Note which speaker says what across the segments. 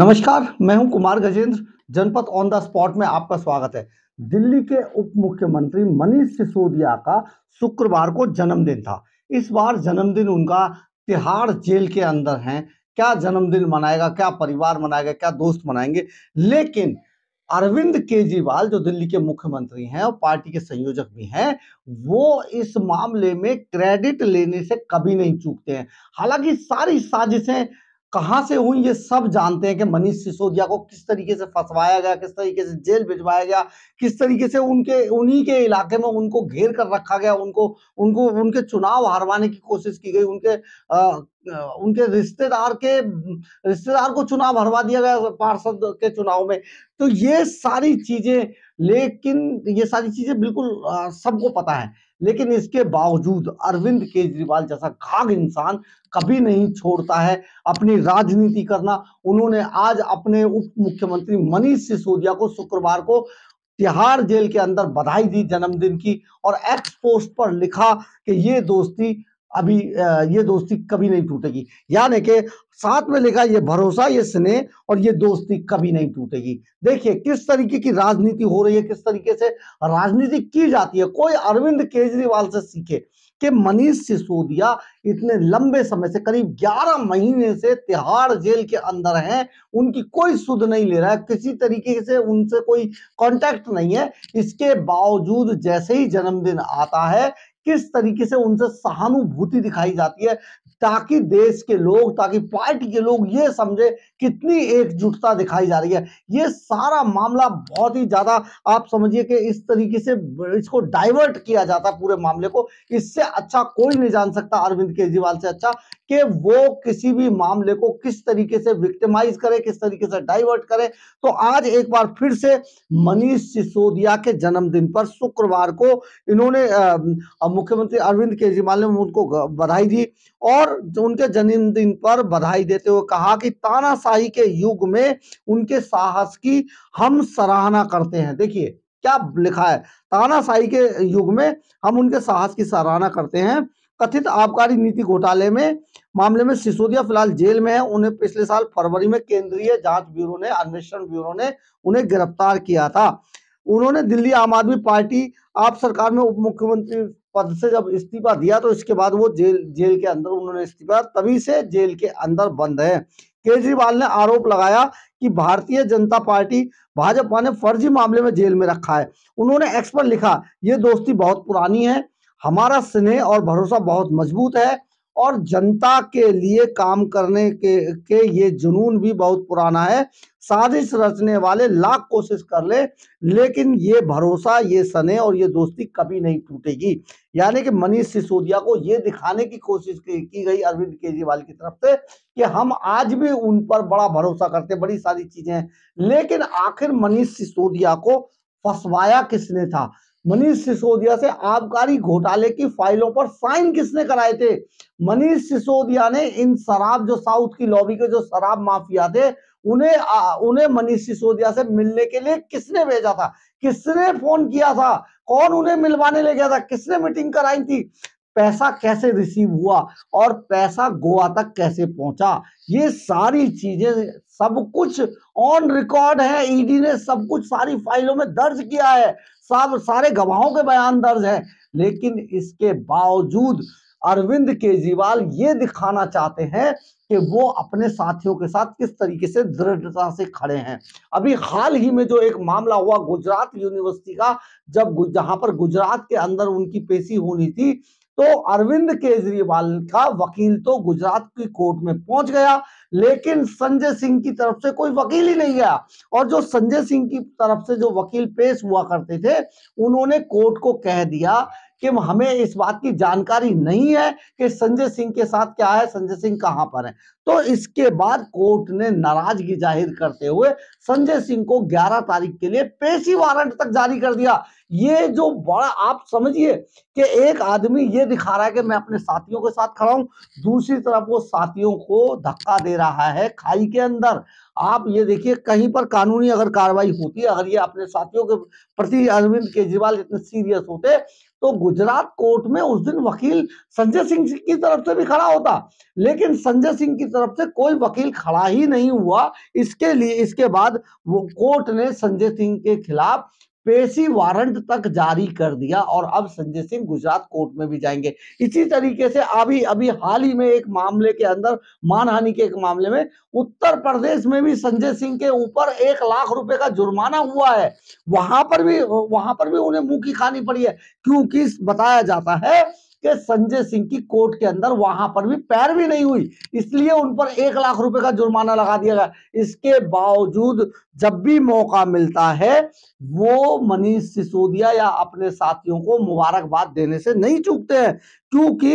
Speaker 1: नमस्कार मैं हूं कुमार गजेंद्र जनपद ऑन द स्पॉट में आपका स्वागत है दिल्ली के उप मुख्यमंत्री मनीष सिसोदिया का शुक्रवार को जन्मदिन था इस बार जन्मदिन उनका तिहाड़ जेल के अंदर है क्या जन्मदिन मनाएगा क्या परिवार मनाएगा क्या दोस्त मनाएंगे लेकिन अरविंद केजरीवाल जो दिल्ली के मुख्यमंत्री हैं और पार्टी के संयोजक भी हैं वो इस मामले में क्रेडिट लेने से कभी नहीं चूकते हैं हालांकि सारी साजिशें कहां से हुई ये सब जानते हैं कि मनीष सिसोदिया को किस तरीके से फंसवाया गया किस तरीके से जेल भिजवाया गया किस तरीके से उनके उन्हीं के इलाके में उनको घेर कर रखा गया उनको उनको उनके चुनाव हारवाने की कोशिश की गई उनके आ, उनके रिश्तेदार के रिश्तेदार को चुनाव हरवा दिया गया पार्षद के चुनाव में तो ये सारी चीजें लेकिन ये सारी चीजें बिल्कुल सबको पता है लेकिन इसके बावजूद अरविंद केजरीवाल जैसा घाघ इंसान कभी नहीं छोड़ता है अपनी राजनीति करना उन्होंने आज अपने उप मुख्यमंत्री मनीष सिसोदिया को शुक्रवार को तिहाड़ जेल के अंदर बधाई दी जन्मदिन की और एक्स पोस्ट पर लिखा कि ये दोस्ती अभी ये दोस्ती कभी नहीं टूटेगी यानी कि साथ में लिखा ये भरोसा ये स्नेह और ये दोस्ती कभी नहीं टूटेगी देखिए किस तरीके की राजनीति हो रही है किस तरीके से राजनीति की जाती है कोई अरविंद केजरीवाल से सीखे कि मनीष सिसोदिया इतने लंबे समय से करीब 11 महीने से तिहाड़ जेल के अंदर हैं उनकी कोई सुध नहीं ले रहा है किसी तरीके से उनसे कोई कांटेक्ट नहीं है इसके बावजूद जैसे ही जन्मदिन आता है किस तरीके से उनसे सहानुभूति दिखाई जाती है ताकि देश के लोग ताकि पार्टी के लोग ये समझे कितनी एकजुटता दिखाई जा रही है ये सारा मामला बहुत ही ज़्यादा आप समझिए कि इस तरीके से इसको डाइवर्ट किया जाता पूरे मामले को इससे अच्छा कोई नहीं जान सकता अरविंद केजरीवाल से अच्छा कि वो किसी भी मामले को किस तरीके से विक्टिमाइज करे किस तरीके से डाइवर्ट करे तो आज एक बार फिर से मनीष सिसोदिया के जन्मदिन पर शुक्रवार को इन्होंने मुख्यमंत्री अरविंद केजरीवाल ने उनको बधाई दी और और जो उनके जन्मदिन पर बधाई देते हुए कहा कि तानाशाही के युग में उनके साहस की हम सराहना करते हैं देखिए क्या लिखा है तानाशाही के युग में हम उनके साहस की सराहना करते हैं कथित आबकारी नीति घोटाले में मामले में सिसोदिया फिलहाल जेल में है उन्हें पिछले साल फरवरी में केंद्रीय जांच ब्यूरो ने अन्वेषण ब्यूरो ने उन्हें गिरफ्तार किया था उन्होंने दिल्ली आम आदमी पार्टी आप सरकार में उप मुख्यमंत्री पद से जब इस्तीफा दिया तो इसके बाद वो जेल जेल के अंदर उन्होंने इस्तीफा तभी से जेल के अंदर बंद है केजरीवाल ने आरोप लगाया कि भारतीय जनता पार्टी भाजपा ने फर्जी मामले में जेल में रखा है उन्होंने एक्सपर्ट लिखा ये दोस्ती बहुत पुरानी है हमारा स्नेह और भरोसा बहुत मजबूत है और जनता के लिए काम करने के के ये जुनून भी बहुत पुराना है साजिश रचने वाले लाख कोशिश कर ले लेकिन ये भरोसा ये सने और ये दोस्ती कभी नहीं टूटेगी यानी कि मनीष सिसोदिया को ये दिखाने की कोशिश की गई अरविंद केजरीवाल की तरफ से कि हम आज भी उन पर बड़ा भरोसा करते बड़ी सारी चीजें हैं लेकिन आखिर मनीष सिसोदिया को फसवाया किसने था मनीष सिसोदिया से आबकारी घोटाले की फाइलों पर साइन किसने कराए थे मनीष सिसोदिया ने इन शराब जो साउथ की लॉबी के जो शराब माफिया थे उन्हें उन्हें मनीष सिसोदिया से मिलने के लिए किसने भेजा था किसने फोन किया था कौन उन्हें मिलवाने ले गया था किसने मीटिंग कराई थी पैसा कैसे रिसीव हुआ और पैसा गोवा तक कैसे पहुंचा ये सारी चीजें सब कुछ ऑन रिकॉर्ड है ईडी e ने सब कुछ सारी फाइलों में दर्ज किया है सब सारे गवाहों के बयान दर्ज है लेकिन इसके बावजूद अरविंद केजरीवाल ये दिखाना चाहते हैं कि वो अपने साथियों के साथ किस तरीके से दृढ़ता से खड़े हैं अभी हाल ही में जो एक मामला हुआ गुजरात यूनिवर्सिटी का जब जहां पर गुजरात के अंदर उनकी पेशी होनी थी तो अरविंद केजरीवाल का वकील तो गुजरात की कोर्ट में पहुंच गया लेकिन संजय सिंह की तरफ से कोई वकील ही नहीं गया और जो संजय सिंह की तरफ से जो वकील पेश हुआ करते थे उन्होंने कोर्ट को कह दिया कि हमें इस बात की जानकारी नहीं है कि संजय सिंह के साथ क्या है संजय सिंह कहां पर है तो इसके बाद कोर्ट ने नाराजगी जाहिर करते हुए संजय सिंह को 11 तारीख के लिए पेशी वारंट तक जारी कर दिया ये जो बड़ा आप समझिए कि एक आदमी ये दिखा रहा है कि मैं अपने साथियों के साथ खड़ा हूं दूसरी तरफ वो साथियों को धक्का दे रहा है खाई के अंदर आप ये देखिए कहीं पर कानूनी अगर कार्रवाई होती है अगर ये अपने साथियों के प्रति अरविंद केजरीवाल इतने सीरियस होते तो गुजरात कोर्ट में उस दिन वकील संजय सिंह की तरफ से भी खड़ा होता लेकिन संजय सिंह की तरफ से कोई वकील खड़ा ही नहीं हुआ इसके लिए इसके बाद वो कोर्ट ने संजय सिंह के खिलाफ पेशी वारंट तक जारी कर दिया और अब संजय सिंह गुजरात कोर्ट में भी जाएंगे इसी तरीके से अभी अभी हाल ही में एक मामले के अंदर मानहानि के एक मामले में उत्तर प्रदेश में भी संजय सिंह के ऊपर एक लाख रुपए का जुर्माना हुआ है वहां पर भी वहां पर भी उन्हें मुंह की खानी पड़ी है क्योंकि बताया जाता है कि संजय सिंह की कोर्ट के अंदर वहां पर भी पैरवी नहीं हुई इसलिए उन पर एक लाख रुपए का जुर्माना लगा दिया गया इसके बावजूद जब भी मौका मिलता है वो मनीष सिसोदिया या अपने साथियों को मुबारकबाद देने से नहीं चूकते हैं क्योंकि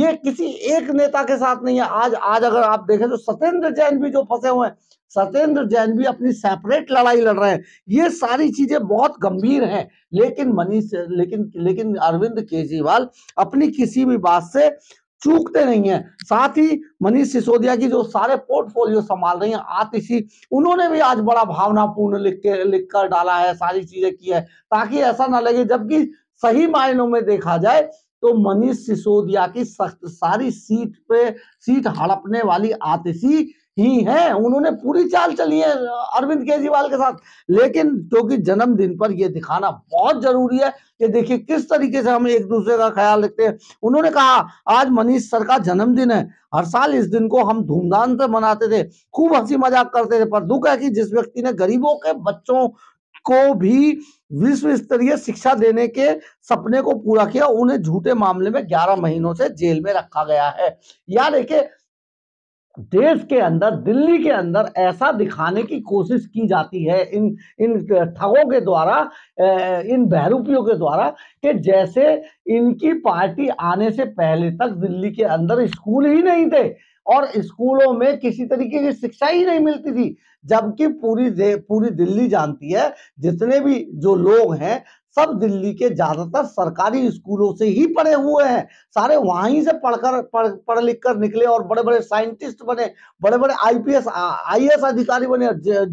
Speaker 1: ये किसी एक नेता के साथ नहीं है आज आज अगर आप देखें तो सत्येंद्र जैन भी जो फंसे हुए हैं सत्येंद्र जैन भी अपनी सेपरेट लड़ाई लड़ रहे हैं ये सारी चीजें बहुत गंभीर हैं लेकिन मनीष लेकिन लेकिन अरविंद केजरीवाल अपनी किसी भी बात से चूकते नहीं है साथ ही मनीष सिसोदिया की जो सारे पोर्टफोलियो संभाल रही हैं आतिशी उन्होंने भी आज बड़ा भावनापूर्ण लिख के लिख कर डाला है सारी चीजें की है ताकि ऐसा ना लगे जबकि सही मायनों में देखा जाए तो मनीष सिसोदिया की सारी सीट पे सीट हड़पने वाली आतिशी ही है उन्होंने पूरी चाल चली है अरविंद केजरीवाल के साथ लेकिन क्योंकि तो जन्मदिन पर यह दिखाना बहुत जरूरी है कि देखिए किस तरीके से हम एक दूसरे का ख्याल रखते हैं उन्होंने कहा आज मनीष सर का जन्मदिन है हर साल इस दिन को हम धूमधाम से मनाते थे खूब हंसी मजाक करते थे पर दुख है कि जिस व्यक्ति ने गरीबों के बच्चों को भी विश्व स्तरीय शिक्षा देने के सपने को पूरा किया उन्हें झूठे मामले में 11 महीनों से जेल में रखा गया है या देखे देश के अंदर दिल्ली के अंदर ऐसा दिखाने की कोशिश की जाती है इन इन ठगों के द्वारा इन बहरूपियों के द्वारा कि जैसे इनकी पार्टी आने से पहले तक दिल्ली के अंदर स्कूल ही नहीं थे और स्कूलों में किसी तरीके की शिक्षा ही नहीं मिलती थी जबकि पूरी पूरी दिल्ली जानती है जितने भी जो लोग हैं सब दिल्ली के ज्यादातर सरकारी स्कूलों से ही पढ़े हुए हैं सारे वहीं से पढ़कर पढ़ पढ़ लिख कर निकले और बड़े बड़े साइंटिस्ट बने बड़े बड़े आईपीएस आईएएस अधिकारी बने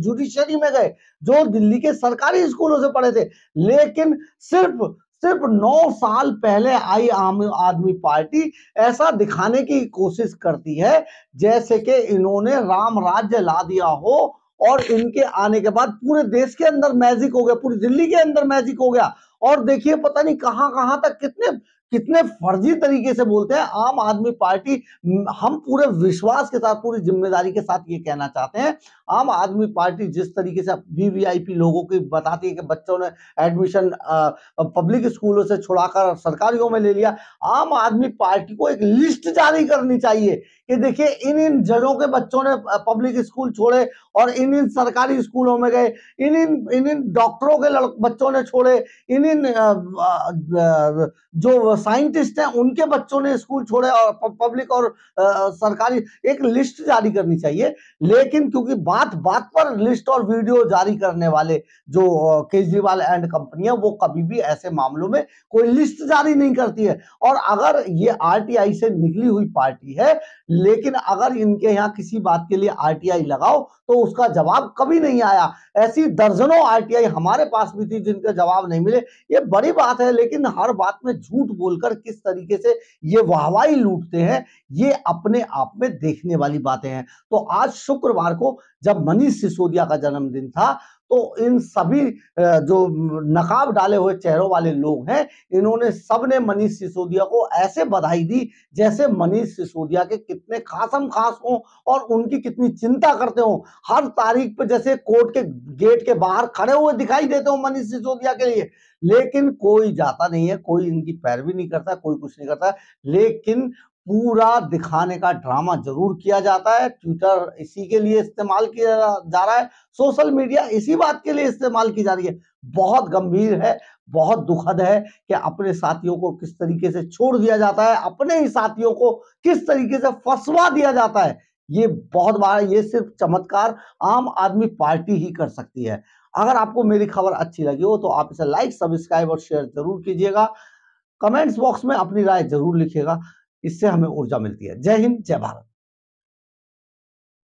Speaker 1: जुडिशरी में गए जो दिल्ली के सरकारी स्कूलों से पढ़े थे लेकिन सिर्फ सिर्फ नौ साल पहले आई आम आदमी पार्टी ऐसा दिखाने की कोशिश करती है जैसे कि इन्होंने राम राज्य ला दिया हो और इनके आने के बाद पूरे देश के अंदर मैजिक हो गया पूरी दिल्ली के अंदर मैजिक हो गया और देखिए पता नहीं कहां कहां तक कितने कितने फर्जी तरीके से बोलते हैं आम आदमी पार्टी हम पूरे विश्वास के साथ पूरी जिम्मेदारी के साथ ये कहना चाहते हैं आम आदमी पार्टी जिस तरीके से वीवीआईपी लोगों की बताती है कि बच्चों ने एडमिशन पब्लिक स्कूलों से छुड़ाकर सरकारियों में ले लिया आम आदमी पार्टी को एक लिस्ट जारी करनी चाहिए कि देखिए इन इन जगहों के बच्चों ने पब्लिक स्कूल छोड़े और इन इन सरकारी स्कूलों में गए इन इन इन इन डॉक्टरों के बच्चों ने छोड़े इन इन जो साइंटिस्ट हैं उनके बच्चों ने स्कूल छोड़े और पब्लिक और सरकारी एक लिस्ट जारी करनी चाहिए लेकिन क्योंकि बात बात पर लिस्ट और वीडियो जारी करने वाले जो केजरीवाल एंड कंपनी है वो कभी भी ऐसे मामलों में कोई लिस्ट जारी नहीं करती है और अगर ये आरटीआई से निकली हुई पार्टी है लेकिन अगर इनके यहाँ किसी बात के लिए आरटीआई लगाओ तो उसका जवाब कभी नहीं आया ऐसी दर्जनों आरटीआई हमारे पास भी थी जिनके जवाब नहीं मिले ये बड़ी बात है लेकिन हर बात में झूठ बोलकर किस तरीके से ये वाहवाही लूटते हैं ये अपने आप में देखने वाली बातें हैं तो आज शुक्रवार को जब जब मनीष सिसोदिया का जन्मदिन था तो इन सभी जो नकाब डाले हुए चेहरों वाले लोग हैं इन्होंने सबने मनीष सिसोदिया को ऐसे बधाई दी जैसे मनीष सिसोदिया के कितने खासम खास हों और उनकी कितनी चिंता करते हों हर तारीख पे जैसे कोर्ट के गेट के बाहर खड़े हुए दिखाई देते हो मनीष सिसोदिया के लिए लेकिन कोई जाता नहीं है कोई इनकी पैरवी नहीं करता कोई कुछ नहीं करता लेकिन पूरा दिखाने का ड्रामा जरूर किया जाता है ट्विटर इसी के लिए इस्तेमाल किया जा रहा है सोशल मीडिया इसी बात के लिए इस्तेमाल की जा रही है बहुत गंभीर है बहुत दुखद है कि अपने साथियों को किस तरीके से छोड़ दिया जाता है अपने ही साथियों को किस तरीके से फंसवा दिया जाता है ये बहुत बड़ा ये सिर्फ चमत्कार आम आदमी पार्टी ही कर सकती है अगर आपको मेरी खबर अच्छी लगी हो तो आप इसे लाइक सब्सक्राइब और शेयर जरूर कीजिएगा कमेंट्स बॉक्स में अपनी राय जरूर लिखिएगा इससे हमें ऊर्जा मिलती है जय हिंद जय भारत